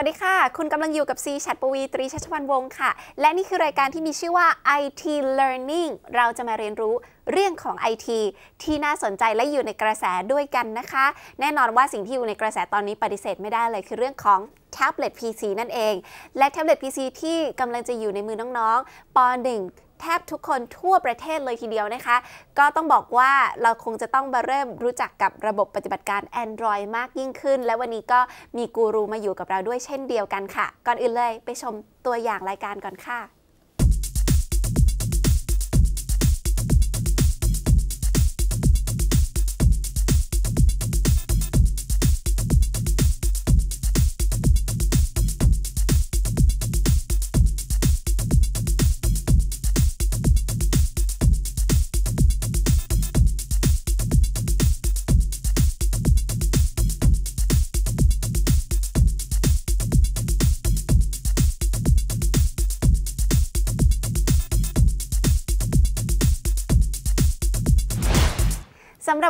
วัสดีค่ะ คุณกำลังอยู่กับ ซีชัดปวีตรีชัชวันวงศ์ค่ะ และนี่คือรายการที่มีชื่อว่า IT Learning เราจะมาเรียนรู้เรื่องของ IT ที่น่าสนใจและอยู่ในกระแสด้วยกันนะคะ แน่นอนว่าสิ่งที่อยู่ในกระแสตอนนี้ปฏิเสธไม่ได้เลยคือเรื่องของแท็บเล็ต PC นั่นเอง และแท็บเล็ต PC ที่กำลังจะอยู่ในมือน้องๆป .1 แทบทุกคนทั่วประเทศเลยทีเดียวนะคะ ก็ต้องบอกว่าเราคงจะต้องมาเริ่มรู้จักกับระบบปฏิบัติการ Android มากยิ่งขึ้น และวันนี้ก็มีกูรูมาอยู่กับเราด้วยเช่นเดียวกันค่ะ ก่อนอื่นเลยไปชมตัวอย่างรายการก่อนค่ะ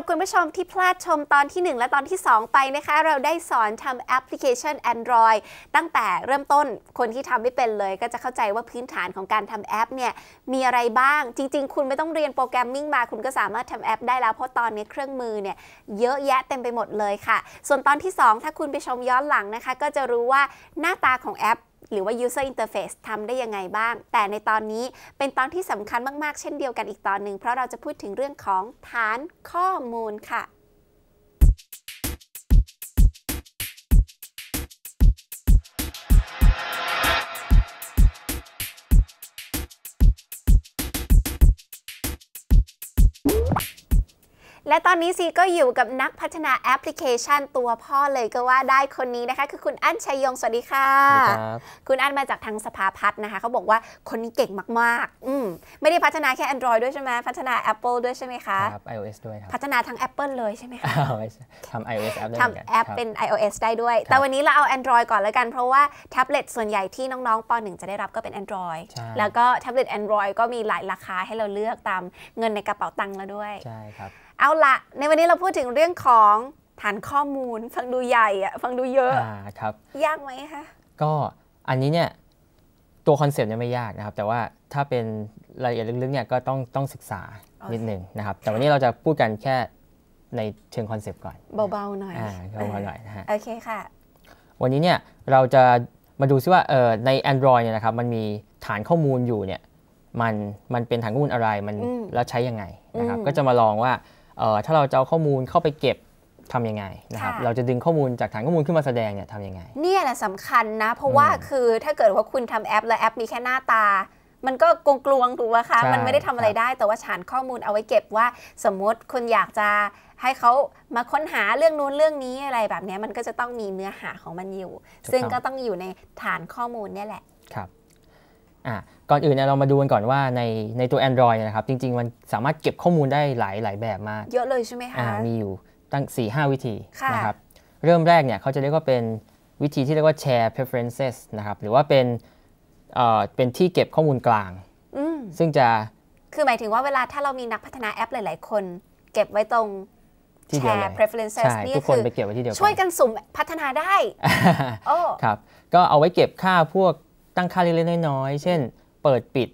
รับคุณผู้ชมที่พลาดชมตอนที่ 1 และตอนที่ 2 ไปนะคะ เราได้สอนทำแอปพลิเคชัน Android ตั้งแต่เริ่มต้นคนที่ทำไม่เป็นเลยก็จะเข้าใจว่าพื้นฐานของการทำแอปเนี่ยมีอะไรบ้าง จริง ๆ คุณไม่ต้องเรียนโปรแกรมมิ่งมาคุณก็สามารถทำแอปได้แล้วเพราะตอนนี้เครื่องมือเนี่ยเยอะแยะเต็มไปหมดเลยค่ะ ส่วนตอนที่ 2 ถ้าคุณไปชมย้อนหลังนะคะ ก็จะรู้ว่าหน้าตาของแอปหรือว่า user interface ทำได้ยังไงบ้าง แต่ในตอนนี้เป็นตอนที่สำคัญมาก ๆ เช่นเดียวกันอีกตอนหนึ่ง เพราะเราจะพูดถึงเรื่องของฐานข้อมูลค่ะและตอนนี้ซีก็อยู่กับนักพัฒนาแอปพลิเคชันตัวพ่อเลยก็ว่าได้คนนี้นะคะคือคุณอั้นชัยยงสวัสดีค่ะคุณอั้นมาจากทางสภาพัฒน์นะคะเขาบอกว่าคนนี้เก่งมากๆ อืมไม่ได้พัฒนาแค่ Android ด้วยใช่ไหมพัฒนา Apple ด้วยใช่ไหมคะครับ iOS ด้วยครับพัฒนาทั้ง Apple เลยใช่ไหมคะทำ iOS แอปทำแอปเป็น iOS ได้ด้วย แต่วันนี้เราเอา Android ก่อนแล้วกันเพราะว่าแท็บเล็ตส่วนใหญ่ที่น้องๆป .1 จะได้รับก็เป็น Android แล้วก็แท็บเล็ต Android ก็มีหลายราคาให้เราเลือกตามเงินในกระเป๋าตังค์เราด้วยใช่ครับเอาละในวันนี้เราพูดถึงเรื่องของฐานข้อมูลฟังดูใหญ่อะฟังดูเยอะอ่าครับ ยากไหมคะก็ อันนี้เนี่ย ตัวคอนเซปต์เนี่ยไม่ยากนะครับ แต่ว่าถ้าเป็นรายละเอียดลึกๆเนี่ยก็ต้องต้องศึกษานิดหนึ่งนะครับ แต่วันนี้เราจะพูดกันแค่ในเชิงคอนเซปต์ก่อน เบาๆหน่อยอ่าเบาๆหน่อยนะฮะโอเคค่ะวันนี้เนี่ยเราจะมาดูซิว่าเออใน Android เนี่ยนะครับมันมีฐานข้อมูลอยู่เนี่ยมันมันเป็นฐานข้อมูลอะไรมันแล้วใช้ยังไงนะครับก็จะมาลองว่าออถ้าเราจะเอาข้อมูลเข้าไปเก็บทำยังไงนะครับเราจะดึงข้อมูลจากฐานข้อมูลขึ้นมาแสดงเนี่ยทำยังไง เนี่ยแหละสำคัญนะเพราะว่าคือถ้าเกิดว่าคุณทำแอป แล้วแอป มีแค่หน้าตา มันก็กลงกลวงถูกไหมคะมันไม่ได้ทำอะไรได้ แต่ว่าฐานข้อมูลเอาไว้เก็บว่า สมมติคุณอยากจะ ให้เขามาค้นหาเรื่องนู้นเรื่องนี้อะไรแบบนี้มันก็จะต้องมีเนื้อหาของมันอยู่ ซึ่งก็ต้องอยู่ในฐานข้อมูลนี่แหละครับอ่ะก่อนอื่นเนี่ยเรามาดูกันก่อนว่าในในตัว Android นะครับ จริง ๆ มันสามารถเก็บข้อมูลได้หลายหลายแบบมาก เยอะเลยใช่ไหมคะมีอยู่ตั้ง 4 5 วิธีนะครับเริ่มแรกเนี่ยเขาจะเรียกว่าเป็นวิธีที่เรียกว่า share preferences นะครับ หรือว่าเป็นเอ่อเป็นที่เก็บข้อมูลกลางซึ่งจะคือหมายถึงว่าเวลาถ้าเรามีนักพัฒนาแอปหลาย ๆ คน เก็บไว้ตรงแชร์ preferences นี่ทุกคนไปเก็บไว้ที่เดียวกันช่วยกันสุ่มพัฒนาได้ครับก็เอาไว้เก็บค่าพวกตั้งค่าเล็กๆน้อยๆ เช่น เปิดปิด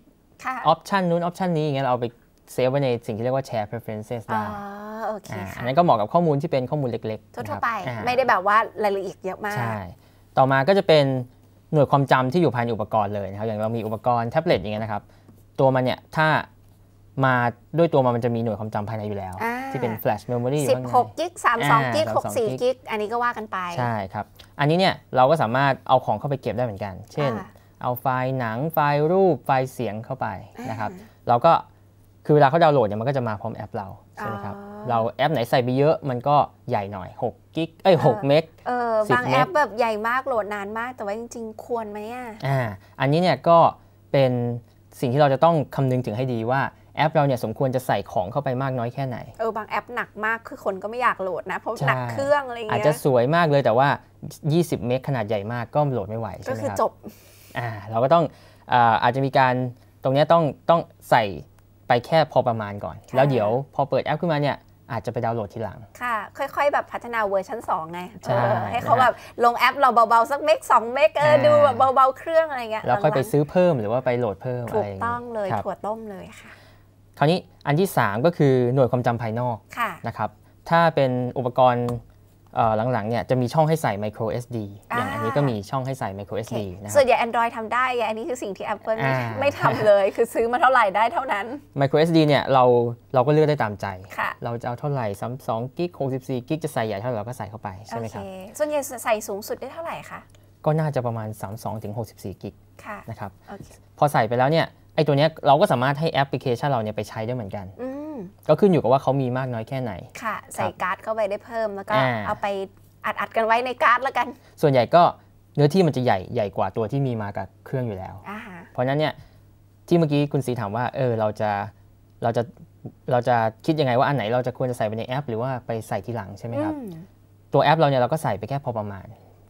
ออปชันนู้นออปชันนี้อย่างเงี้ยเราเอาไปเซฟไว้ในสิ่งที่เรียกว่าแชร์ preferences ได้อันนั้นก็เหมาะกับข้อมูลที่เป็นข้อมูลเล็กๆ ทั่วไปไม่ได้แบบว่ารายละเอียดเยอะมาก ใช่ ต่อมาก็จะเป็นหน่วยความจำที่อยู่ภายในอุปกรณ์เลยนะครับ อย่างเรามีอุปกรณ์แท็บเล็ตอย่างเงี้ยนะครับ ตัวมันเนี่ยถ้ามาด้วยตัวมันมันจะมีหน่วยความจำภายในอยู่แล้ว ที่เป็น flash memory อยู่ข้างใน16กิก32กิก64กิกอันนี้ก็ว่ากันไป ใช่ครับ อันนี้เนี่ยเราก็สามารถเอาของเข้าไปเก็บได้เหมือนกัน เช่นเอาไฟล์หนังไฟล์รูปไฟล์เสียงเข้าไปนะครับ เราก็คือเวลาเขาดาวน์โหลดเนี่ยมันก็จะมาพร้อมแอปเราใช่ไหมครับ เราแอปไหนใส่ไปเยอะมันก็ใหญ่หน่อย6กิก เอ้ยหกเมกเออ บางแอปแบบใหญ่มากโหลดนานมากแต่ว่าจริง ๆ ควรไหมอ่ะอ่าอันนี้เนี่ยก็เป็นสิ่งที่เราจะต้องคำนึงถึงให้ดีว่าแอปเราเนี่ยสมควรจะใส่ของเข้าไปมากน้อยแค่ไหนเออบางแอปหนักมากคือคนก็ไม่อยากโหลดนะเพราะหนักเครื่องอะไรเงี้ยอาจจะสวยมากเลยแต่ว่า20เมกขนาดใหญ่มากก็โหลดไม่ไหวใช่ไหมครับก็คือจบอ่าเราก็ต้องอาจจะมีการตรงนี้ต้องต้องใส่ไปแค่พอประมาณก่อน แล้วเดี๋ยวพอเปิดแอปขึ้นมาเนี่ย อาจจะไปดาวน์โหลดทีหลัง ค่ะ ค่อยๆ แบบพัฒนาเวอร์ชัน2 ไงใให้เขาแบบลงแอปเราเบาๆ สักเมกสองเมกเออดูแบบเบาๆ เครื่องอะไรเงี้ยแล้วค่อยไปซื้อเพิ่มหรือว่าไปโหลดเพิ่มถูกต้องเลยถั่วต้มเลยค่ะคราวนี้อันที่ 3 ก็คือหน่วยความจำภายนอกนะครับถ้าเป็นอุปกรณ์หลังๆเนี่ยจะมีช่องให้ใส่ micro SD อย่างอันนี้ก็มีช่องให้ใส่ micro SD นะครับส่วนใหญ่ Android ทำได้ไอันนี้คือสิ่งที่ Apple ไม่ไม่ทำเลยคือซื้อมาเท่าไหร่ได้เท่านั้น micro SD เนี่ยเราเราก็เลือกได้ตามใจ เราจะเอาเท่าไหร่สองกิกหกสสิบี่กิกจะใส่ใหญ่เท่าไหร่เราก็ใส่เข้าไปใช่ไหมครับส่วนใหญ่ใส่สูงสุดได้เท่าไหร่คะ ก็น่าจะประมาณ32-64กิกนะครับพอใส่ไปแล้วเนี่ยไอ้ตัวเนี้ยเราก็สามารถให้แอปพลิเคชันเราเนี่ยไปใช้ได้เหมือนกัน ก็ขึ้นอยู่กับว่าเขามีมากน้อยแค่ไหน ค่ะ ใส่การ์ดเข้าไปได้เพิ่มแล้วก็เอาไปอัดอัดกันไว้ในการ์ดแล้วกัน ส่วนใหญ่ก็เนื้อที่มันจะใหญ่ใหญ่กว่าตัวที่มีมากับเครื่องอยู่แล้ว เพราะนั้นเนี่ยที่เมื่อกี้คุณสีถามว่าเออเราจะเราจะเราจะคิดยังไงว่าอันไหน เราจะควรจะใส่ไปในแอป หรือว่าไปใส่ทีหลังใช่ไหมครับ ตัวแอปเราเนี่ยเราก็ใส่ไปแค่พอประมาณ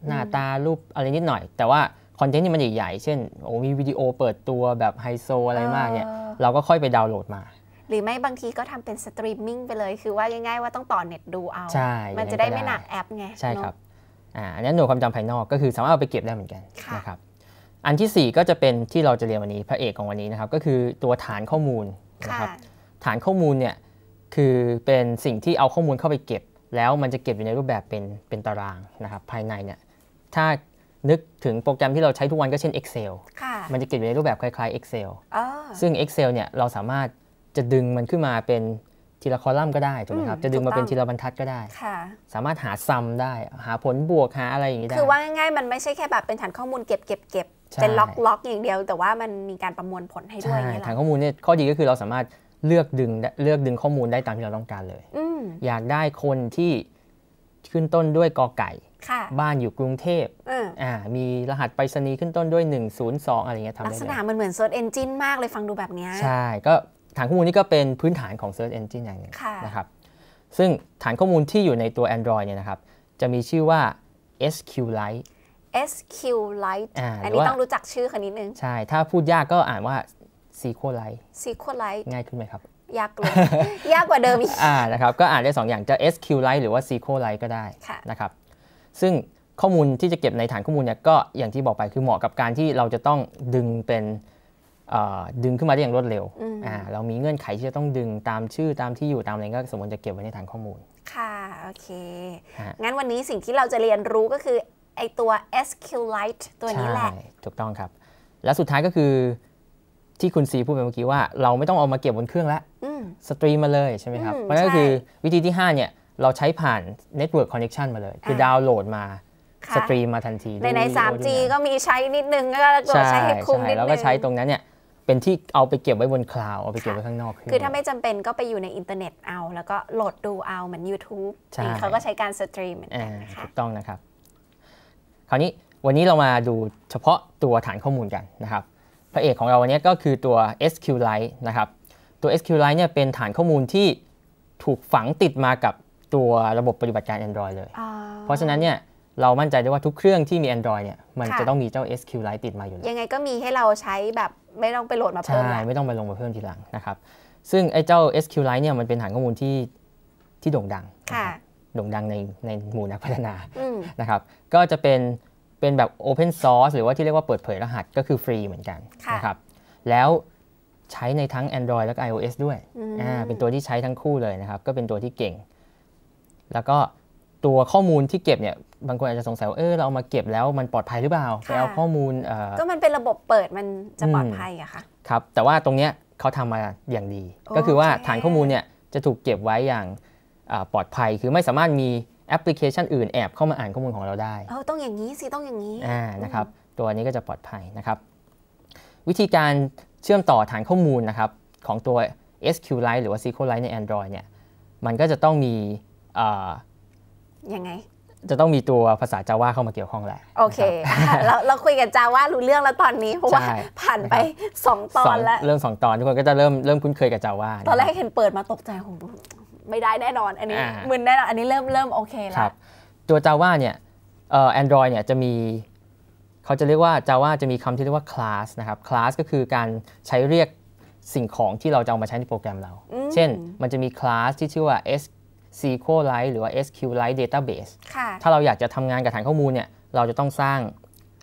หน้าตารูปอะไรนิดหน่อย แต่ว่าคอนเทนต์ที่มันใหญ่ๆ เช่น โอ้มีวิดีโอเปิดตัวแบบไฮโซ อะไรมากเนี่ย เราก็ค่อยไปดาวน์โหลดมา หรือไม่บางทีก็ทำเป็นสตรีมมิ่งไปเลย คือว่าง่ายๆว่าต้องต่อเน็ตดูเอามันจะได้ไม่หนักแอปไง ใช่ครับอ่าอันนี้หน่วยความจำภายนอกก็คือสามารถเอาไปเก็บได้เหมือนกันนะครับ อันที่ 4 ก็จะเป็นที่เราจะเรียนวันนี้พระเอกของวันนี้นะครับ ก็คือตัวฐานข้อมูลนะครับ ฐานข้อมูลเนี่ยคือเป็นสิ่งที่เอาข้อมูลเข้าไปเก็บ แล้วมันจะเก็บอยู่ในรูปแบบเป็นเป็นตารางนะครับภายในเนี่ยถ้านึกถึงโปรแกรมที่เราใช้ทุกวันก็เช่น Excel มันจะเก็บอยู่ในรูปแบบคล้าย ๆ Excel ซึ่ง Excel เนี่ยเราสามารถจะดึงมันขึ้นมาเป็นทีละคอลัมน์ก็ได้ ถูกไหมครับ จะดึงมาเป็นทีละบรรทัดก็ได้ สามารถหาซัมได้ หาผลบวก หาอะไรอย่างนี้ได้ คือว่าง่ายๆ มันไม่ใช่แค่แบบ เป็นฐานข้อมูลเก็บเก็บเก็บเป็นล็อกล็อกอย่างเดียว แต่ว่ามันมีการประมวลผลให้ด้วยฐานข้อมูลเนี่ยข้อดีก็คือเราสามารถเลือกดึงเลือกดึงข้อมูลได้ตามที่เราต้องการเลย อยากได้คนที่ขึ้นต้นด้วยกอไก่บ้านอยู่กรุงเทพอ่า มีรหัสไปรษณีย์ขึ้นต้นด้วย 102 อะไรเงี้ยทำได้ลักษณะมันเหมือนเซิร์ชเอนจินมากเลยฟังดูแบบนี้ใช่ ก็ฐานข้อมูลนี้ก็เป็นพื้นฐานของเซิร์ชเอนจินอย่างนึงนะครับ ซึ่งฐานข้อมูลที่อยู่ในตัว Android เนี่ยนะครับ จะมีชื่อว่า SQLite SQLite ออันนี้ต้องรู้จักชื่อคันนิดนึง ใช่ ถ้าพูดยากก็อ่านว่า SQLite SQLite ง่ายขึ้นไหมครับ ยากเลยยากกว่าเดิมอีก อ่า นะครับ ก็อ่านได้2อย่างจะ SQLite หรือว่า SQLite ก็ได้นะครับซึ่งข้อมูลที่จะเก็บในฐานข้อมูลเนี่ยก็อย่างที่บอกไปคือเหมาะกับการที่เราจะต้องดึงเป็นดึงขึ้นมาได้อย่างรวดเร็วเรามีเงื่อนไขที่จะต้องดึงตามชื่อตามที่อยู่ตามอะไรก็ สมควรจะเก็บไว้ในฐานข้อมูลค่ะโอเค งั้นวันนี้สิ่งที่เราจะเรียนรู้ก็คือ ไอตัว SQLite ตัวนี้แหละถูกต้องครับ และสุดท้ายก็คือที่คุณซีพูดไปเมื่อกี้ว่าเราไม่ต้องเอามาเก็บบนเครื่องแล้วสตรีมมาเลยใช่ไหมครับเพราะนั่นก็คือวิธีที่5เนี่ยเราใช้ผ่าน Network Connection มาเลย คือดาวน์โหลดมา สตรีมมาทันทีในใน 3G ก็มีใช้นิดนึงก็ใช้ให้คุ้มนิดนึงแล้วก็ใช้ตรงนั้นเนี่ย เป็นที่เอาไปเก็บไว้บนคลาวเอาไปเก็บไว้ข้างนอก คือถ้าไม่จำเป็นก็ไปอยู่ในอินเทอร์เน็ต เอาแล้วก็โหลดดูเอา เหมือน YouTube เขาก็ใช้การสตรีมเหมือนกันถูกต้องนะครับคราวนี้วันนี้เรามาดูเฉพาะตัวฐานข้อมูลกันนะครับพระเอกของเราวันนี้ก็คือตัว SQLite นะครับตัว SQLite เนี่ยเป็นฐานข้อมูลที่ถูกฝังติดมากับตัวระบบปฏิบัติการ Android เลย เพราะฉะนั้นเนี่ยเรามั่นใจได้ว่าทุกเครื่องที่มี Android เนี่ยมันจะต้องมีเจ้า SQ Lite ติดมาอยู่แล้ว ยังไงก็มีให้เราใช้แบบไม่ต้องไปโหลดมาเพิ่มใช่ไม่ต้องไปลงมาเพิ่มทีหลังนะครับซึ่งไอ้เจ้า SQ Lite เนี่ยมันเป็นฐานข้อมูลที่ที่โด่งดังโด่งดังในในหมู่นักพัฒนานะครับก็จะเป็นเป็นแบบ Open Source หรือว่าที่เรียกว่าเปิดเผยรหัส ก็คือฟรีเหมือนกันนะครับแล้วใช้ในทั้ง Android และ iOS ด้วยเป็นตัวที่ใช้ทั้งคู่เลยนะครับก็เป็นตัวที่เก่งแล้วก็ตัวข้อมูลที่เก็บเนี่ย บางคนอาจจะสงสัยว่า เออ เราเอามาเก็บแล้วมันปลอดภัยหรือเปล่า ไปเอาข้อมูล ก็มันเป็นระบบเปิดมันจะปลอดภัยอะค่ะครับ แต่ว่าตรงเนี้ยเขาทำมาอย่างดี ก็คือว่าฐานข้อมูลเนี่ยจะถูกเก็บไว้อย่างปลอดภัย คือไม่สามารถมีแอปพลิเคชันอื่นแอบเข้ามาอ่านข้อมูลของเราได้เออต้องอย่างนี้สิ ต้องอย่างนี้อ่านะครับ ตัวนี้ก็จะปลอดภัยนะครับ วิธีการเชื่อมต่อฐานข้อมูลนะครับของตัว SQLite หรือว่า SQLite ใน Android เนี่ย มันก็จะต้องมียังไงจะต้องมีตัวภาษาจาว่าเข้ามาเกี่ยวข้องแหละโอเคเราเราคุยกับจาว่ารู้เรื่องแล้วตอนนี้เพราะว่าผ่านไป 2 ตอนแล้วเริ่ม2ตอนทุกคนก็จะเริ่มเริ่มคุ้นเคยกับจาว่าตอนแรกเห็นเปิดมาตกใจโหไม่ได้แน่นอนอันนี้มึนแน่นอนอันนี้เริ่มเริ่มโอเคแล้วตัวจาว่าเนี่ยแอนดรอยเนี่ยจะมีเขาจะเรียกว่า Java จะมีคำที่เรียกว่า class นะครับ class ก็คือการใช้เรียกสิ่งของที่เราจะเอามาใช้ในโปรแกรมเรา เช่นมันจะมี class ที่ชื่อว่า s SQL i t e หรือว่า SQLite Database ถ้าเราอยากจะทำงานกับฐานข้อมูลเนี่ยเราจะต้องสร้าง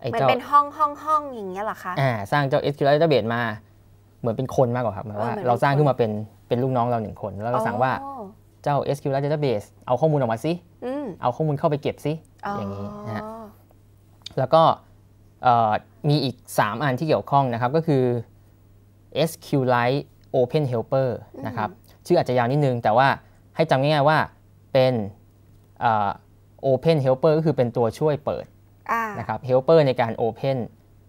มันเเป็นห้องห้องห้องอย่างเงี้ยหรอคะอ่าสร้างเจ้า SQLite Database มา เหมือนเป็นคนมากกว่าครับหมายว่าเราสร้างขึ้นมาเป็นเป็นลูกน้องเราหนึ่งคนแล้วเราสั่งว่า เจ้า SQLite Database เอาข้อมูลออกมาสิ เอาข้อมูลเข้าไปเก็บสิ อย่างนี้นะฮะ แล้วก็มีอีก 3อันที่เกี่ยวข้องนะครับก็คือ SQLite Open Helper นะครับ ชื่ออาจจะยาวนิดนึงแต่ว่าให้จำง่ายๆว่าเป็น open helper ก็คือเป็นตัวช่วยเปิดนะครับ helper ในการ open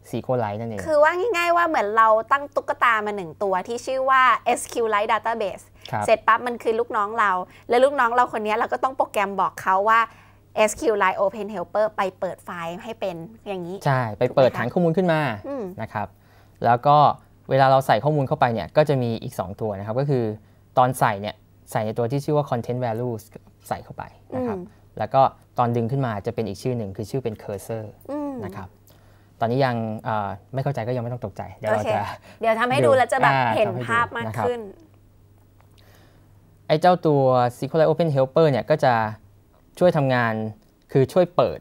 SQLite นั่นเอง คือว่าง่ายๆว่าเหมือนเราตั้งตุ๊กตามาหนึ่งตัวที่ชื่อว่า SQLite Database เสร็จปั๊บมันคือลูกน้องเรา และลูกน้องเราคนนี้เราก็ต้องโปรแกรมบอกเขาว่า SQLite Open Helper ไปเปิดไฟล์ให้เป็นอย่างนี้ ใช่ ไปเปิดฐานข้อมูลขึ้นมานะครับ แล้วก็เวลาเราใส่ข้อมูลเข้าไปเนี่ยก็จะมีอีก 2 ตัวนะครับก็คือตอนใส่เนี่ยใส่ตัวที่ชื่อว่า content value ใส่เข้าไปนะครับ แล้วก็ตอนดึงขึ้นมาจะเป็นอีกชื่อหนึ่งคือชื่อเป็น cursor นะครับ ตอนนี้ยังไม่เข้าใจก็ยังไม่ต้องตกใจเดี๋ยวเราจะเดี๋ยวทำให้ดูแล้วจะแบบเห็นภาพมากขึ้น ไอ้เจ้าตัว SQLite Open Helper เนี่ยก็จะช่วยทำงานคือช่วยเปิด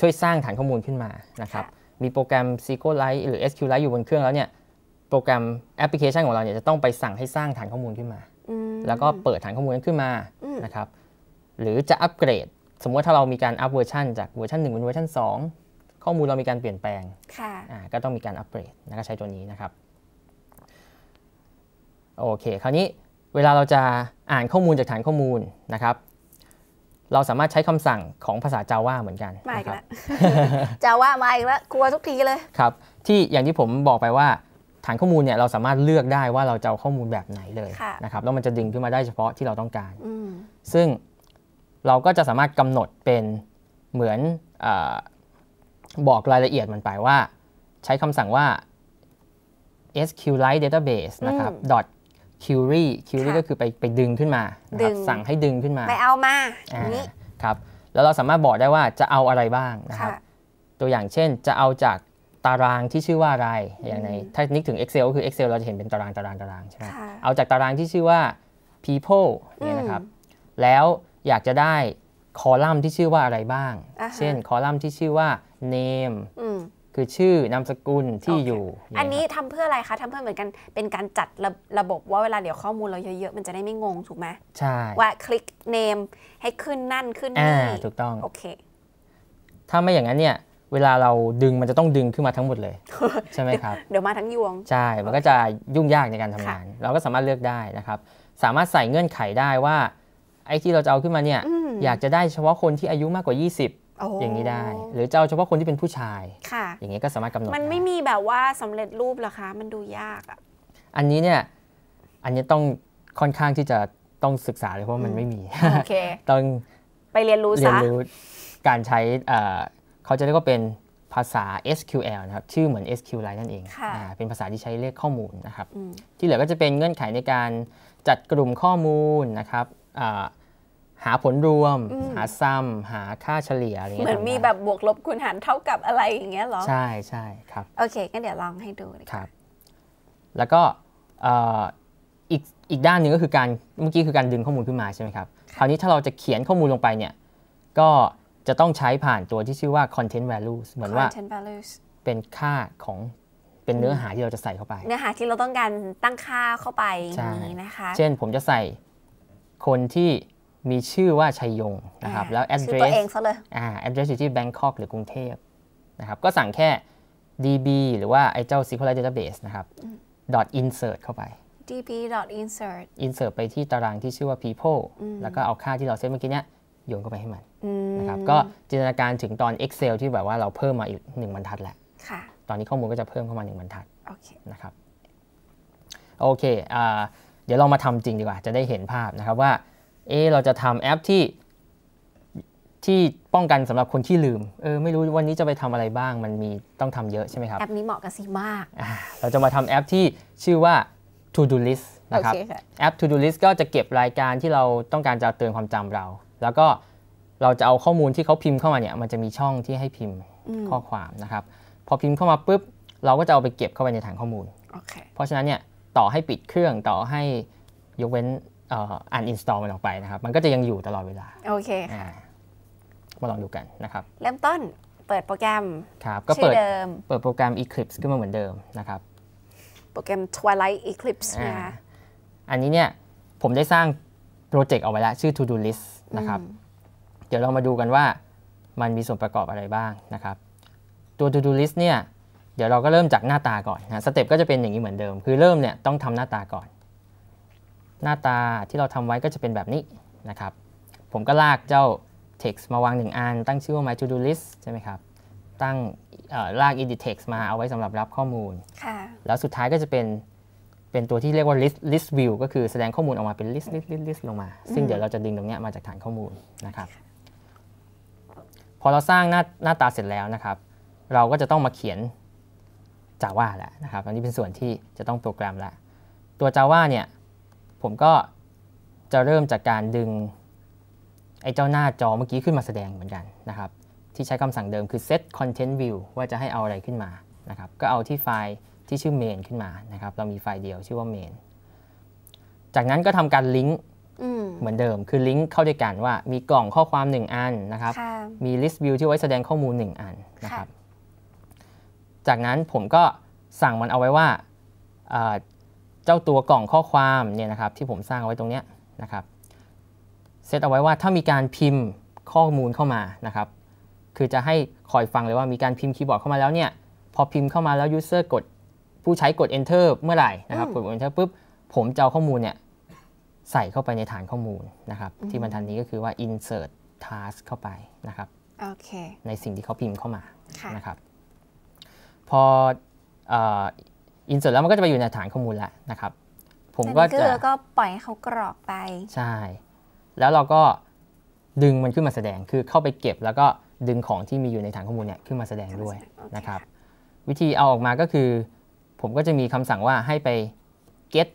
ช่วยสร้างฐานข้อมูลขึ้นมานะครับ มีโปรแกรม SQLite หรือ SQLite อยู่บนเครื่องแล้วเนี่ยโปรแกรมแอปพลิเคชันของเราเนี่ยจะต้องไปสั่งให้สร้างฐานข้อมูลขึ้นมาแล้วก็เปิดฐานข้อมูลนั้นขึ้นมานะครับ หรือจะอัปเกรด สมมติถ้าเรามีการอัปเวอร์ชันจากเวอร์ชันหนึ่งเป็นเวอร์ชันสองข้อมูลเรามีการเปลี่ยนแปลงก็ต้องมีการอัปเกรดนะก็ใช้ตัวนี้นะครับ โอเค คราวนี้เวลาเราจะอ่านข้อมูลจากฐานข้อมูลนะครับ เราสามารถใช้คำสั่งของภาษาจาว่าเหมือนกันมาอีกแล้วจาว่ามาอีกแล้วกลัวทุกทีเลยครับ ที่อย่างที่ผมบอกไปว่าฐานข้อมูลเนี่ยเราสามารถเลือกได้ว่าเราจะเอาข้อมูลแบบไหนเลยนะครับแล้วมันจะดึงขึ้นมาได้เฉพาะที่เราต้องการ ซึ่งเราก็จะสามารถกำหนดเป็นเหมือนอบอกรายละเอียดมันไปว่า ใช้คำสั่งว่า sqlite database นะครับ query query ก็คือไปไปดึงขึ้นมา สั่งให้ดึงขึ้นมาไปเอามาอย่างนี้ครับแล้วเราสามารถบอกได้ว่าจะเอาอะไรบ้างนะครับตัวอย่างเช่นจะเอาจากตารางที่ชื่อว่าอะไร อย่างในถ้านึกถึง Excel ก็คือ Excel เราจะเห็นเป็นตารางตารางตารางใช่ไหมเอาจากตารางที่ชื่อว่า people เนี่ยนะครับ แล้วอยากจะได้คอลัมน์ที่ชื่อว่าอะไรบ้าง เช่นคอลัมน์ที่ชื่อว่า name คือชื่อนามสกุลที่อยู่ อันนี้ทำเพื่ออะไรคะทำเพื่อเหมือนกันเป็นการจัดระระบบ ว่าเวลาเดี๋ยวข้อมูลเราเยอะๆมันจะได้ไม่งงถูกไหมใช่ว่าคลิกเนมให้ขึ้นนั่นขึ้นนี่ถูกต้องโอเคถ้าไม่อย่างนั้นเนี่ยเวลาเราดึงมันจะต้องดึงขึ้นมาทั้งหมดเลยใช่ไหมครับเดี๋ยวมาทั้งยวงใช่มันก็จะยุ่งยากในการทำงาน เราก็สามารถเลือกได้นะครับ สามารถใส่เงื่อนไขได้ว่าไอ้ที่เราจะเอาขึ้นมาเนี่ย อยากจะได้เฉพาะคนที่อายุมากกว่า 20 อย่างนี้ได้ หรือจะเอาเฉพาะคนที่เป็นผู้ชายอย่างนี้ก็สามารถกำหนดมันไม่มีแบบว่าสำเร็จรูปหรอคะมันดูยากอ่ะอันนี้เนี่ยอันนี้ต้องค่อนข้างที่จะต้องศึกษาเลยเพราะมันไม่มีต้องไปเรียนรู้เรียนรู้การใช้าจะเรียกว่าเป็นภาษา SQL นะครับชื่อเหมือน SQL นั่นเอง เป็นภาษาที่ใช้เรียกข้อมูลนะครับ ที่เหลือก็จะเป็นเงื่อนไขในการจัดกลุ่มข้อมูลนะครับ หาผลรวม หาซ้ำหาค่าเฉลี่ยอะไรเงี้ยเหมือนมีแบบบวกลบคูณหารเท่ากับอะไรอย่างเงี้ยหรอใช่ใช่ครับโอเคงั้นเดี๋ยวลองให้ดูครับแล้วก็อีกอีกด้านหนึ่งก็คือการเมื่อกี้คือการดึงข้อมูลขึ้นมาใช่ไหมครับคราวนี้ถ้าเราจะเขียนข้อมูลลงไปเนี่ยก็จะต้องใช้ผ่านตัวที่ชื่อว่า content values เหมือนว่า content values เป็นค่าของเป็นเนื้อหาที่เราจะใส่เข้าไป เนื้อหาที่เราต้องการตั้งค่าเข้าไปนี้นะคะเช่นผมจะใส่คนที่มีชื่อว่าชัยยงนะครับแล้ว address ตัวเองซะเลยอ่า address อยู่ที่ Bangkok หรือกรุงเทพนะครับก็สั่งแค่ db หรือว่าไอเจ้า s q l database นะครับ dot insert เข้าไป db dot insert insert ไปที่ตารางที่ชื่อว่า people แล้วก็เอาค่าที่เราเซตเมื่อกี้เนี้ยโยนเข้าไปให้มันนะครับ ก็จินตนาการถึงตอน Excel ที่แบบว่าเราเพิ่มมาอีกหนึ่งบรรทัด แหละตอนนี้ข้อมูลก็จะเพิ่มเข้ามาหนึ่งบรรทัดนะครับ โอเค เดี๋ยวลองมาทำจริงดีกว่า จะได้เห็นภาพนะครับว่า เอเราจะทำแอปที่ ที่ป้องกันสำหรับคนที่ลืม เออ ไม่รู้วันนี้จะไปทำอะไรบ้าง มันมีต้องทำเยอะใช่ไหมครับแอปนี้เหมาะกับซีมากเราจะมาทำแอปที่ชื่อว่า To Do List นะครับ แอป To Do List ก็จะเก็บรายการที่เราต้องการจะเตือนความจำเราแล้วก็เราจะเอาข้อมูลที่เขาพิมพ์เข้ามาเนี่ยมันจะมีช่องที่ให้พิมพ์ข้อความนะครับ พอพิมพ์เข้ามาปุ๊บเราก็จะเอาไปเก็บเข้าไปในฐานข้อมูล okay. เพราะฉะนั้นเนี่ยต่อให้ปิดเครื่องต่อให้ยกเว้นอันอินสตอลมันออกไปนะครับมันก็จะยังอยู่ตลอดเวลา โอเคค่ะ มาลองดูกันนะครับเริ่มต้นเปิดโปรแกรมครับก็เปิดเปิดโปรแกรม Eclipse ขึ้นมาเหมือนเดิมนะครับ โปรแกรม Twilight Eclipse นะคะอันนี้เนี่ยผมได้สร้างโปรเจกต์เอาไว้แล้วชื่อ To Do List นะครับเดี๋ยวเรามาดูกันว่ามันมีส่วนประกอบอะไรบ้างนะครับ ตัว to do list เนี่ยเดี๋ยวเราก็เริ่มจากหน้าตาก่อนนะสเต็ปก็จะเป็นอย่างนี้เหมือนเดิม คือเริ่มเนี่ยต้องทำหน้าตาก่อน หน้าตาที่เราทำไว้ก็จะเป็นแบบนี้นะครับ ผมก็ลากเจ้า text มาวางหนึ่งอันตั้งชื่อว่า my to do list ใช่ไหมครับตั้งลาก edit text มาเอาไว้สำหรับรับข้อมูล แล้วสุดท้ายก็จะเป็นเป็นตัวที่เรียกว่า list list view ก็คือแสดงข้อมูลออกมาเป็น list list list list ลงมา ซึ่งเดี๋ยวเราจะดึงตรงนี้มาจากฐานข้อมูลนะครับ พอเราสร้างหน้าหน้าตาเสร็จแล้วนะครับ เราก็จะต้องมาเขียน Java แหละนะครับ อันนี้เป็นส่วนที่จะต้องโปรแกรมละ ตัว Java เนี่ย ผมก็จะเริ่มจากการดึง ไอ้เจ้าหน้าจอเมื่อกี้ขึ้นมาแสดงเหมือนกันนะครับ ที่ใช้คำสั่งเดิมคือ set content view ว่าจะให้เอาอะไรขึ้นมา นะครับ ก็เอาที่ไฟล์ที่ชื่อเมนขึ้นมานะครับเรามีไฟล์เดียวชื่อว่าเมนจากนั้นก็ทำการลิงก์เหมือนเดิมคือลิงก์เข้าด้วยกันว่า มีกล่องข้อความ 1 อันนะครับ มี list view ที่ไว้แสดงข้อมูล 1 อันนะครับจากนั้นผมก็สั่งมันเอาไว้ว่าเจ้าตัวกล่องข้อความเนี่ยนะครับ ที่ผมสร้างไว้ตรงนี้นะครับเซตเอาไว้ว่าถ้ามีการพิมพ์ข้อมูลเข้ามานะครับ คือจะให้คอยฟังเลยว่ามีการพิมพ์คีย์บอร์ดเข้ามาแล้วเนี่ยพอพิมพ์เข้ามาแล้วยูเซอร์กดผู้ใช้กด enter เมื่อไหร่นะครับกด enter ปุ๊บ ผมจะเอาข้อมูลเนี่ยใส่เข้าไปในฐานข้อมูลนะครับ ที่บรรทัดนี้ก็คือว่า insert task เข้าไปนะครับโอเคในสิ่งที่เขาพิมพ์เข้ามานะครับ พออินเสิร์ตแล้วมันก็จะไปอยู่ในฐานข้อมูลแล้วนะครับ ผมก็จะ ก็ปล่อยเขากรอกไป ใช่ แล้วเราก็ดึงมันขึ้นมาแสดง คือเข้าไปเก็บ แล้วก็ดึงของที่มีอยู่ในฐานข้อมูลเนี่ยขึ้นมาแสดงด้วยนะครับ วิธีเอาออกมาก็คือผมก็จะมีคำสั่งว่าให้ไป get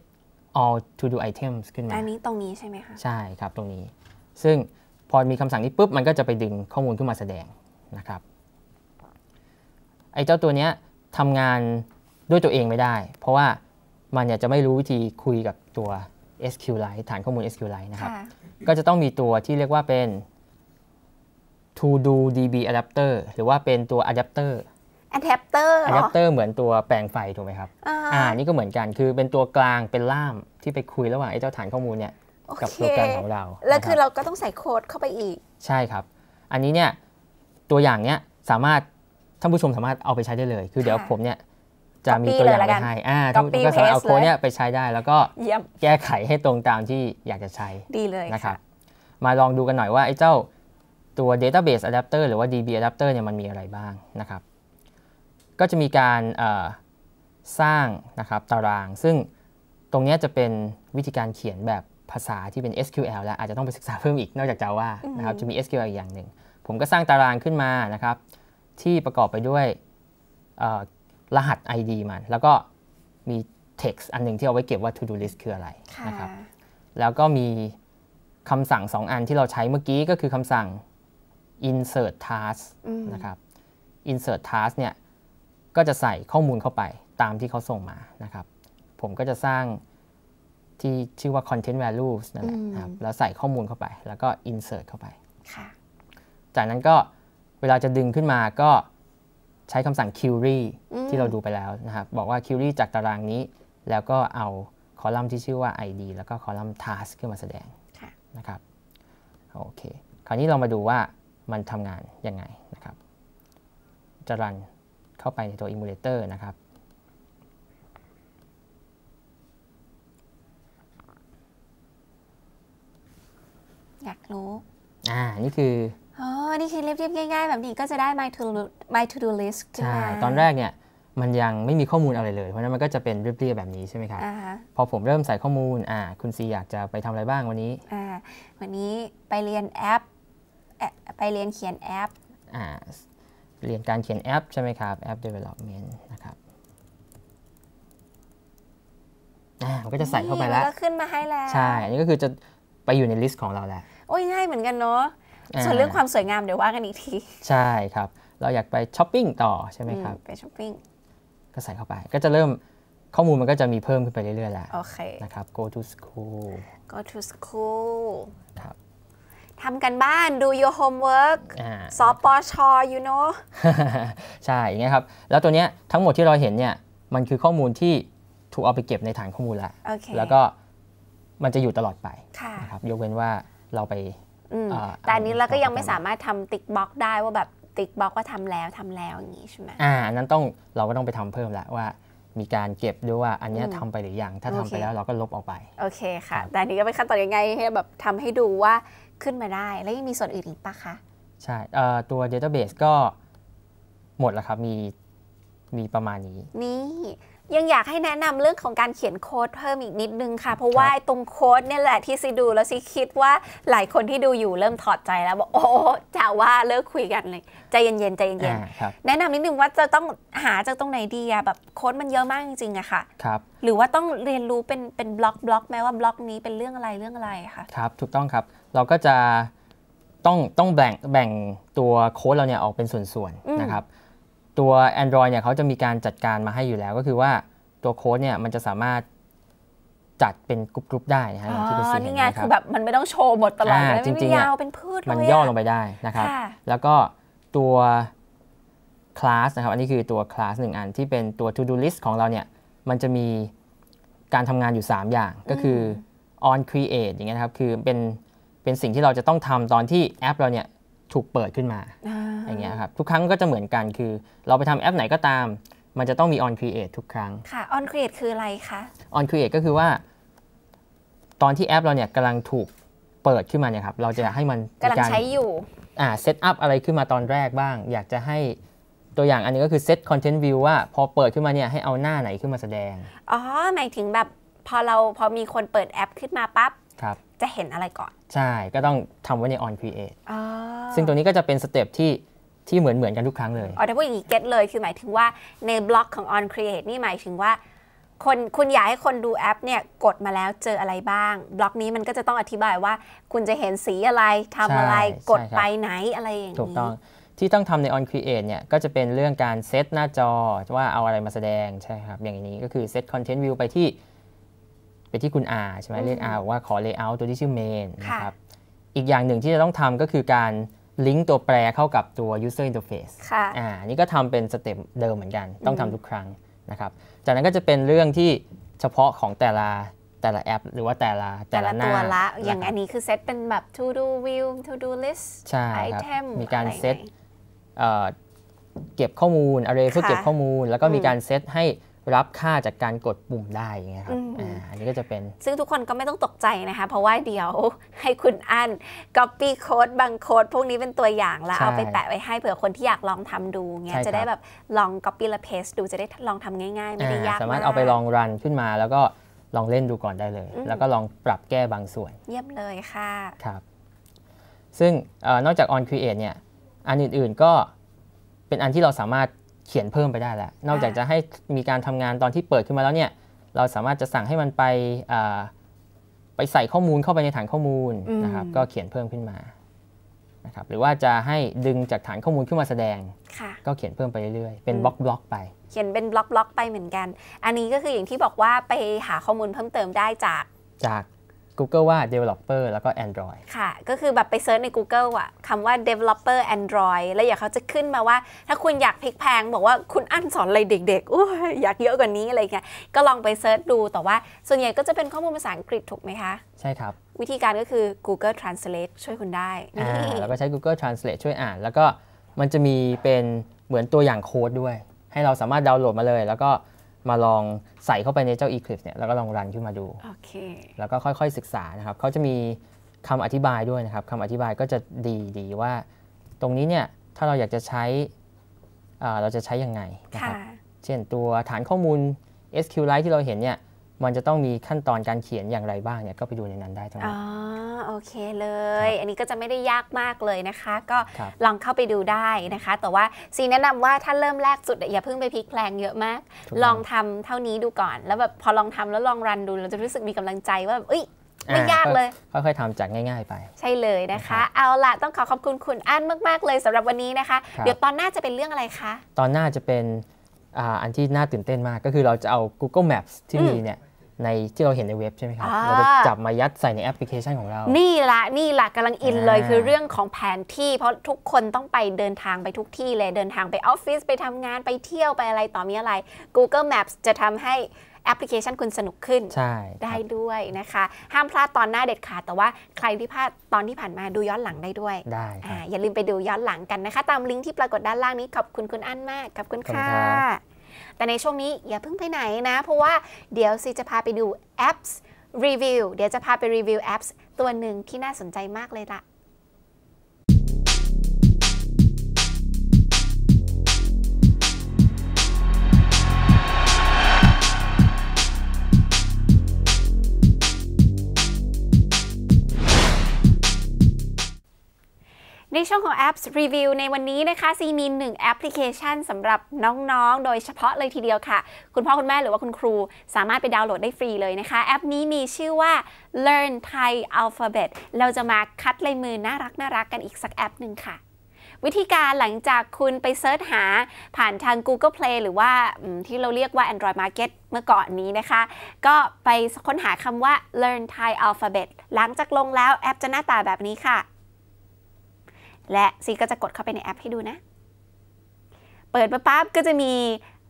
all to do items ขึ้นมา อันนี้ตรงนี้ใช่ไหมคะ ใช่ครับ ตรงนี้ ซึ่งพอมีคำสั่งนี้ปุ๊บ มันก็จะไปดึงข้อมูลขึ้นมาแสดงนะครับ ไอ้เจ้าตัวเนี้ยทำงานด้วยตัวเองไม่ได้ เพราะว่ามันเนี่ยจะไม่รู้วิธีคุยกับตัว SQLite ฐานข้อมูล SQLite นะครับ ก็จะต้องมีตัวที่เรียกว่าเป็น to do db adapter หรือว่าเป็นตัว adapter อะแดปเตอร์อะแดปเตอร์เหมือนตัวแปลงไฟถูกไหมครับ อ่า นี่ก็เหมือนกัน คือเป็นตัวกลาง เป็นล่ามที่ไปคุยระหว่างไอ้เจ้าฐานข้อมูลเนี่ย กับโปรแกรมของเราแล้วคือเราก็ต้องใส่โค้ดเข้าไปอีก ใช่ครับ อันนี้เนี่ยตัวอย่างเนี้ยสามารถท่านผู้ชมสามารถเอาไปใช้ได้เลย คือเดี๋ยวผมเนี่ยจะมีตัวอย่างให้อ่าท่านก็สามารถเอาโค้ดเนี่ยไปใช้ได้ แล้วก็แก้ไขให้ตรงตามที่อยากจะใช้ ดีเลยนะครับ มาลองดูกันหน่อยว่าไอ้เจ้าตัว Database Adapter หรือว่า DB Adapter เนี่ยมันมีอะไรบ้างนะครับก็จะมีการสร้างนะครับตาราง ซึ่งตรงนี้จะเป็นวิธีการเขียนแบบภาษาที่เป็น SQL แล้วอาจจะต้องไปศึกษาเพิ่มอีก นอกจาก Java นะครับ จะมี SQL อีกอย่างหนึ่ง ผมก็สร้างตารางขึ้นมานะครับ ที่ประกอบไปด้วยรหัส ID มันแล้วก็มี text อันหนึ่งที่เอาไว้เก็บว่า to do list คืออะไรนะครับแล้วก็มีคำสั่ง 2 อันที่เราใช้เมื่อกี้ก็คือคำสั่ง insert task นะครับ insert task เนี่ยก็จะใส่ข้อมูลเข้าไปตามที่เขาส่งมานะครับ ผมก็จะสร้างที่ชื่อว่า content values นั่นแหละครับ แล้วใส่ข้อมูลเข้าไป แล้วก็ insert เข้าไปจากนั้นก็เวลาจะดึงขึ้นมาก็ใช้คำสั่ง query ที่เราดูไปแล้วนะครับบอกว่า query จากตารางนี้ แล้วก็เอาคอลัมน์ที่ชื่อว่า id แล้วก็คอลัมน์ task ขึ้นมาแสดงนะครับโอเคคราวนี้เรามาดูว่ามันทำงานยังไงนะครับจะรันเข้าไปในตัว emulator นะครับ อยากรู้ อ่า นี่คือ อ๋อ นี่คือเรียบ ๆ ง่าย ๆ แบบนี้ก็จะได้ my to my to do list ใช่ ตอนแรกเนี่ย มันยังไม่มีข้อมูลอะไรเลย เพราะนั้นมันก็จะเป็นเรียบ ๆ แบบนี้ใช่ไหมครับพอผมเริ่มใส่ข้อมูล อ่า คุณซีอยากจะไปทำอะไรบ้างวันนี้ อ่า วันนี้ไปเรียนแอป ไปเรียนเขียนแอปอ่าเรียนการเขียนแอปใช่ไหมครับ แอป development นะครับมันก็จะใส่เข้าไปแล้วก็ขึ้นมาให้แล้ว ใช่อันนี้ก็คือจะไปอยู่ในลิสต์ของเราแหละโอ้ยง่ายเหมือนกันเนาะส่วนเรื่องความสวยงามเดี๋ยวว่ากันอีกทีใช่ครับ เราอยากไปช้อปปิ้งต่อใช่ไหมครับ ไปช้อปปิ้งก็ใส่เข้าไป ก็จะเริ่มข้อมูลมันก็จะมีเพิ่มขึ้นไปเรื่อยๆแหละโอเคนะครับ go to school go to school ครับทำกันบ้าน do your homework สปช you know ใช่ อย่างเงี้ยครับ แล้วตัวเนี้ยทั้งหมดที่เราเห็นเนี่ย มันคือข้อมูลที่ถูกเอาไปเก็บในฐานข้อมูลละ okay. แล้วก็มันจะอยู่ตลอดไปนะครับยกเว้นว่าเราไปแต่อันนี้เราก็ยังไม่สามารถทำติ๊กบล็อกได้ว่าแบบติ๊กบล็อกว่าทำแล้วทำแล้วอย่างนี้ใช่ไหมอ่านั้นต้องเราก็ต้องไปทำเพิ่มละว่า มีการเก็บด้วยว่าอันนี้ทำไปหรือยังถ้าทำไปแล้วเราก็ลบออกไปโอเคค่ะ แต่นี้ก็เป็นขั้นตอนยังไงให้แบบทำให้ดูว่าขึ้นมาได้แล้วยังมีส่วนอื่นอีกปะคะ ใช่ตัว Database ก็หมดแล้วครับมีมีประมาณนี้ นี่ ยังอยากให้แนะนำเรื่องของการเขียนโค้ดเพิ่มอีกนิดนึงค่ะ เพราะว่าตรงโค้ดเนี่ยแหละที่ซีดูแล้วซีคิดว่าหลายคนที่ดูอยู่เริ่มถอดใจแล้วบอกโอ้จะว่าเลิกคุยกันเลย ใจเย็นๆใจเย็นๆแนะนำนิดนึงว่าจะต้องหาจากตรงไหนดีอะแบบโค้ดมันเยอะมากจริงๆอะค่ะครับ หรือว่าต้องเรียนรู้เป็นเป็นบล็อกบล็อกแม้ว่าบล็อกนี้เป็นเรื่องอะไรเรื่องอะไรค่ะ ครับถูกต้องครับเราก็จะต้องต้องแบ่งแบ่งตัวโค้ดเราเนี่ย ออกเป็นส่วนๆ นะครับ ตัว Android เนี่ยเขาจะมีการจัดการมาให้อยู่แล้ว ก็คือว่าตัวโค้ดเนี่ย มันจะสามารถจัดเป็นกรุ๊ปๆได้นะฮะที่คุณซีเห็นนะครับคือแบบมันไม่ต้องโชว์หมดตลอดเลยจริงๆยาว เป็นพืชมันย่อลงไปได้นะครับ แล้วก็ตัวคลาสนะครับ อันนี้คือตัวคลาสหนึ่งอันที่เป็นตัว to do list ของเราเนี่ยมันจะมีการทำงานอยู่ 3 อย่าง ก็คือ on create อย่างเงี้ยครับ คือเป็นเป็นสิ่งที่เราจะต้องทำตอนที่แอปเราเนี่ย ถูกเปิดขึ้นมาอย่างเงี้ยครับ ทุกครั้งก็จะเหมือนกันคือ เราไปทำแอปไหนก็ตาม มันจะต้องมี on create ทุกครั้งค่ะ on create คืออะไรคะ on create ก็คือว่า ตอนที่แอป เราเนี่ยกำลังถูกเปิดขึ้นมาเนี่ยครับ เราจะให้มันกำลังใช้อยู่อ่าเซตอัพอะไรขึ้นมาตอนแรกบ้าง อยากจะให้ตัวอย่างอันนี้ก็คือเซตคอนเทนต์วิวว่า พอเปิดขึ้นมาเนี่ยให้เอาหน้าไหนขึ้นมาแสดงอ๋อหมายถึงแบบพอเราพอมีคนเปิดแอปขึ้นมาปับ๊บจะเห็นอะไรก่อนใช่ ก็ต้องทำไว้ใน on create ซึ่งตรงนี้ก็จะเป็นสเต็ปที่ที่เหมือนเหมือนกันทุกครั้งเลยอ๋อแต่พูดอ่าีกเก็ตเลย คือหมายถึงว่าในบล็อกของ on create นี่หมายถึงว่าคนคุณอยากให้คนดูแอปเนี่ยกดมาแล้วเจออะไรบ้าง บล็อกนี้มันก็จะต้องอธิบายว่าคุณจะเห็นสีอะไรทำอะไรกดไปไหนอะไรอย่างนี้ถูกต้องที่ต้องทำใน on create เนี่ย ก็จะเป็นเรื่องการเซตหน้าจอว่าเอาอะไรมาแสดงใช่ครับอย่างนี้ก็คือเซต content view ไปที่ไปที่คุณอาใช่ไหมเรียกอาบอกว่าขอ layout ตัวที่ชื่อ main นะครับอีกอย่างหนึ่งที่จะต้องทำก็คือการ ลิงก์ตัวแปรเข้ากับตัว user interface ค่ะอ่านี่ก็ทำเป็นสเต็ปเดิมเหมือนกันต้องทำทุกครั้งนะครับจากนั้นก็จะเป็นเรื่องที่เฉพาะของแต่ละแต่ละแอปหรือว่าแต่ละแต่ละตัวละอย่างอันนี้คือเซตเป็นแบบ to do view to do list item มีการเซตเก็บข้อมูล array เพื่อเก็บข้อมูลแล้วก็มีการเซตให้รับค่าจากการกดปุ่มได้ยงเงี้ยครับออันนี้ก็จะเป็นซึ่งทุกคนก็ไม่ต้องตกใจนะคะเพราะว่าเดี๋ยวให้คุณอัน Copy Code บางโค้ดพวกนี้เป็นตัวอย่างแล้ว เอาไปแปะไว้ให้เผื่อคนที่อยากลองทำดูเงี้ยจะได้แบบลอง Copy และ Paste ดูจะได้ลองทำง่าย ๆ ไม่ได้ยากสามารถเอาไปลองรันขึ้นมา แล้วก็ลองเล่นดูก่อนได้เลย แล้วก็ลองปรับแก้บางส่วน เยี่ยมเลยค่ะครับ ซึ่งอนอกจาก On Create เนี่ยอันอื่นๆก็เป็นอันที่เราสามารถเขียนเพิ่มไปได้แล้ว นอกจากจะให้มีการทำงานตอนที่เปิดขึ้นมาแล้วเนี่ย เราสามารถจะสั่งให้มันไปไปใส่ข้อมูลเข้าไปในฐานข้อมูลนะครับ ก็เขียนเพิ่มขึ้นมานะครับ หรือว่าจะให้ดึงจากฐานข้อมูลขึ้นมาแสดงก็เขียนเพิ่มไปเรื่อยๆ เป็นบล็อกบล็อกไป เขียนเป็นบล็อกบล็อกไปเหมือนกัน อันนี้ก็คืออย่างที่บอกว่าไปหาข้อมูลเพิ่มเติมได้จาก จาก Google ว่า Developer แล้วก็ Android ค่ะก็คือแบบไปเซิร์ชใน Google อ่ะคำว่า Developer Android แล้วอย่าเขาจะขึ้นมาว่า ถ้าคุณอยากพลิกแพง บอกว่าคุณอั้นสอนอะไรเด็กๆอู้อยากเยอะกว่านี้ อะไรเงี้ยก็ลองไปเซิร์ชดู แต่ว่าส่วนใหญ่ก็จะเป็นข้อมูลภาษาอังกฤษถูกไหมคะ ใช่ครับ วิธีการก็คือ Google Translate ช่วยคุณได้แล้วก็ใช้ Google Translate ช่วยอ่าน แล้วก็มันจะมีเป็นเหมือนตัวอย่างโค้ดด้วย ให้เราสามารถดาวน์โหลดมาเลยแล้วก็มาลองใส่เข้าไปในเจ้า Eclipse เนี่ยแล้วก็ลองรันขึ้นมาดู okay. แล้วก็ค่อยๆศึกษานะครับ เขาจะมีคำอธิบายด้วยนะครับ คำอธิบายก็จะดีดีว่า ตรงนี้เนี่ย ถ้าเราอยากจะใช้ เราจะใช้ยังไงนะครับ เช่นตัวฐานข้อมูล SQLite ที่เราเห็นเนี่ยมันจะต้องมีขั้นตอนการเขียนอย่างไรบ้างเนี่ยก็ไปดูในนั้นได้ทั้งหมดอ๋อโอเคเลย อันนี้ก็จะไม่ได้ยากมากเลยนะคะ ก็ลองเข้าไปดูได้นะคะ แต่ว่าซีแนะนำว่าถ้าเริ่มแรกสุดอย่าเพิ่งไปพลิกแพลงเยอะมาก ลองทำเท่านี้ดูก่อน แล้วแบบพอลองทำแล้วลองรันดูเราจะรู้สึกมีกำลังใจว่าอุ้ยไม่ยากเลยค่อยๆทำจากง่าย ๆไป ใช่เลยนะคะ เอาละต้องขอขอบคุณคุณอั้นมากๆ เลยสำหรับวันนี้นะคะ เดี๋ยวตอนหน้าจะเป็นเรื่องอะไรคะตอนหน้าจะเป็นอันที่น่าตื่นเต้นมาก ก็คือเราจะเอา Google Maps ที่มีเนี่ยในที่เราเห็นในเว็บใช่ไหมครับ เราจะจับมายัดใส่ในแอปพลิเคชันของเรา นี่ละ นี่ละกำลังอินเลย คือเรื่องของแผนที่เพราะทุกคนต้องไปเดินทางไปทุกที่เลย เดินทางไปออฟฟิศไปทำงานไปเที่ยวไปอะไรต่อมีอะไร Google Maps จะทำให้แอปพลิเคชันคุณสนุกขึ้นใช่ได้ด้วยนะคะ ห้ามพลาดตอนหน้าเด็ดขาดแต่ว่าใครที่พลาดตอนที่ผ่านมาดูย้อนหลังได้ด้วยได้อย่าลืมไปดูย้อนหลังกันนะคะ ตามลิงก์ที่ปรากฏด้านล่างนี้ขอบคุณคุณอั้นมากขอบคุณค่ะแต่ในช่วงนี้อย่าเพิ่งไปไหนนะเพราะว่าเดี๋ยวซีจะพาไปดูแอปส์รีวิวเดี๋ยวจะพาไปรีวิวแอปส์ตัวหนึ่งที่น่าสนใจมากเลยละ่ะในช่วงของแอปรีวิวในวันนี้นะคะ ซีมีหนึ่งแอปพลิเคชันสำหรับน้องๆ โดยเฉพาะเลยทีเดียวค่ะ คุณพ่อ คุณแม่หรือว่าคุณครู สามารถไปดาวน์โหลดได้ฟรีเลยนะคะ แอปนี้มีชื่อว่า Learn Thai Alphabet เราจะมาคัดลายมือน่ารักน่ารักกันอีกสักแอปหนึ่งค่ะ วิธีการหลังจากคุณไปเซิร์ชหาผ่านทาง Google Play หรือว่าที่เราเรียกว่า Android Market เมื่อก่อนนี้นะคะ ก็ไปค้นหาคำว่า Learn Thai Alphabet หลังจากลงแล้วแอปจะหน้าตาแบบนี้ค่ะและซีก็จะกดเข้าไปในแอปให้ดูนะ เปิดมาปั๊บก็จะมี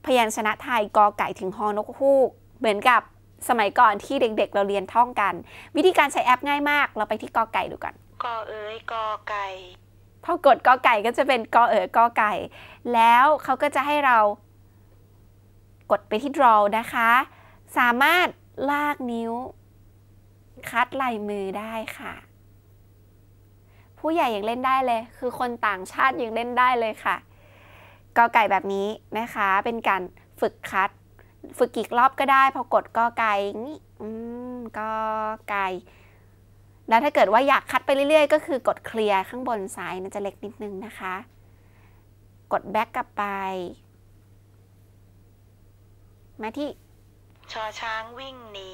พยัญชนะไทยกอไก่ถึงฮอนกฮูก เหมือนกับสมัยก่อนที่เด็กๆ เราเรียนท่องกัน วิธีการใช้แอปง่ายมากเราไปที่กอไก่ดูก่อนกอเอ๋ยกอไก่พอกดกอไก่ก็จะเป็นกอเอ๋ยกอไก่แล้วเขาก็จะให้เรา กดไปที่ draw นะคะ สามารถลากนิ้ว คัดลายมือได้ค่ะผู้ใหญ่ยังเล่นได้เลย คือคนต่างชาติยังเล่นได้เลยค่ะ กอไก่แบบนี้นะคะ เป็นการฝึกคัด ฝึกกี่รอบก็ได้ พอกดกอไก่นี่อืมกอไก่ แล้วถ้าเกิดว่าอยากคัดไปเรื่อยๆ ก็คือกดเคลียร์ข้างบนซ้ายนะจะเล็กนิดนึงนะคะ กดแบ็กกลับไป มาที่ชอช้างวิ่งหนี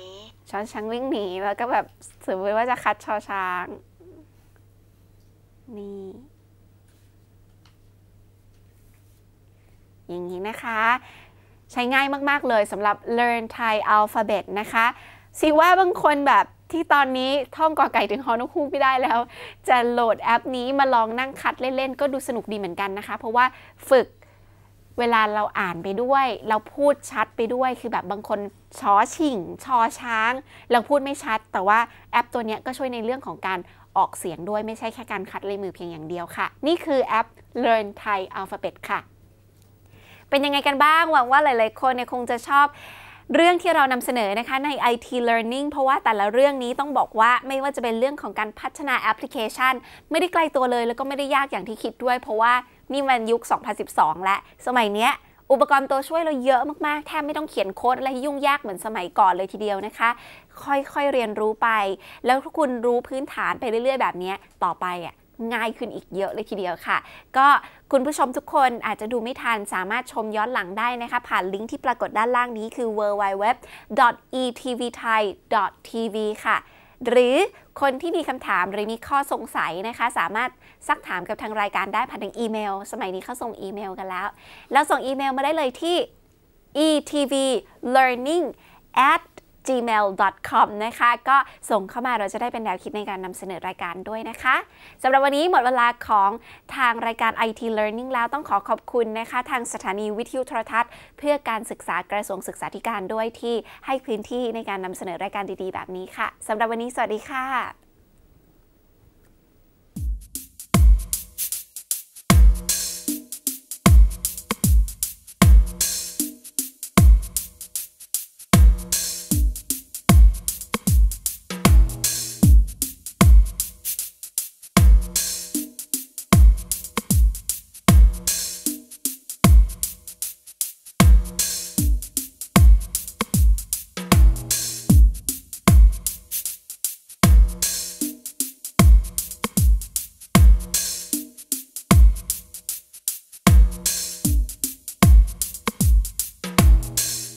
ชอช้างวิ่งหนีแล้วก็แบบสมมติว่าจะคัดชอช้างนี่ อย่างนี้นะคะ ใช้ง่ายมากๆเลยสำหรับ Learn Thai Alphabet นะคะ สิว่าบางคนแบบที่ตอนนี้ท่องกอไก่ถึงฮอนุคูไม่ได้แล้ว จะโหลดแอปนี้มาลองนั่งคัดเล่นๆก็ดูสนุกดีเหมือนกันนะคะ เพราะว่าฝึกเวลาเราอ่านไปด้วยเราพูดชัดไปด้วย คือแบบบางคนชอชิ่ง ชอช้าง เราพูดไม่ชัด แต่ว่าแอปตัวนี้ก็ช่วยในเรื่องของการออกเสียงด้วยไม่ใช่แค่การคัดลายมือเพียงอย่างเดียวค่ะ นี่คือแอป Learn Thai Alphabet ค่ะ เป็นยังไงกันบ้างหวังว่าหลายๆคนเนี่ยคงจะชอบเรื่องที่เรานำเสนอนะคะใน IT Learning เพราะว่าแต่ละเรื่องนี้ต้องบอกว่าไม่ว่าจะเป็นเรื่องของการพัฒนาแอปพลิเคชัน ไม่ได้ไกลตัวเลย แล้วก็ไม่ได้ยากอย่างที่คิดด้วย เพราะว่านี่มันยุค 2012 และ สมัยเนี้ยอุปกรณ์ตัวช่วยเราเยอะมาก ๆ แทบไม่ต้องเขียนโค้ดอะไรยุ่งยากเหมือนสมัยก่อนเลยทีเดียวนะคะ ค่อยๆเรียนรู้ไป แล้วถ้าคุณรู้พื้นฐานไปเรื่อยๆแบบนี้ ต่อไปอ่ะง่ายขึ้นอีกเยอะเลยทีเดียวค่ะ ก็คุณผู้ชมทุกคนอาจจะดูไม่ทัน สามารถชมย้อนหลังได้นะคะผ่านลิงก์ที่ปรากฏด้านล่างนี้คือ www.etvthai.tv ค่ะหรือคนที่มีคำถามหรือมีข้อสงสัยนะคะ สามารถซักถามกับทางรายการได้ผ่านทางอีเมล สมัยนี้เขาส่งอีเมลกันแล้ว แล้วส่งอีเมลมาได้เลยที่ etv learning at gmail.com นะคะ ก็ส่งเข้ามาเราจะได้เป็นแนวคิดในการนำเสนอรายการด้วยนะคะสำหรับวันนี้หมดเวลาของทางรายการ IT Learning แล้วต้องขอขอบคุณนะคะ ทางสถานีวิทยุโทรทัศน์ เพื่อการศึกษากระทรวงศึกษาธิการด้วยที่ให้พื้นที่ในการนำเสนอรายการดีๆ แบบนี้ค่ะสำหรับวันนี้สวัสดีค่ะ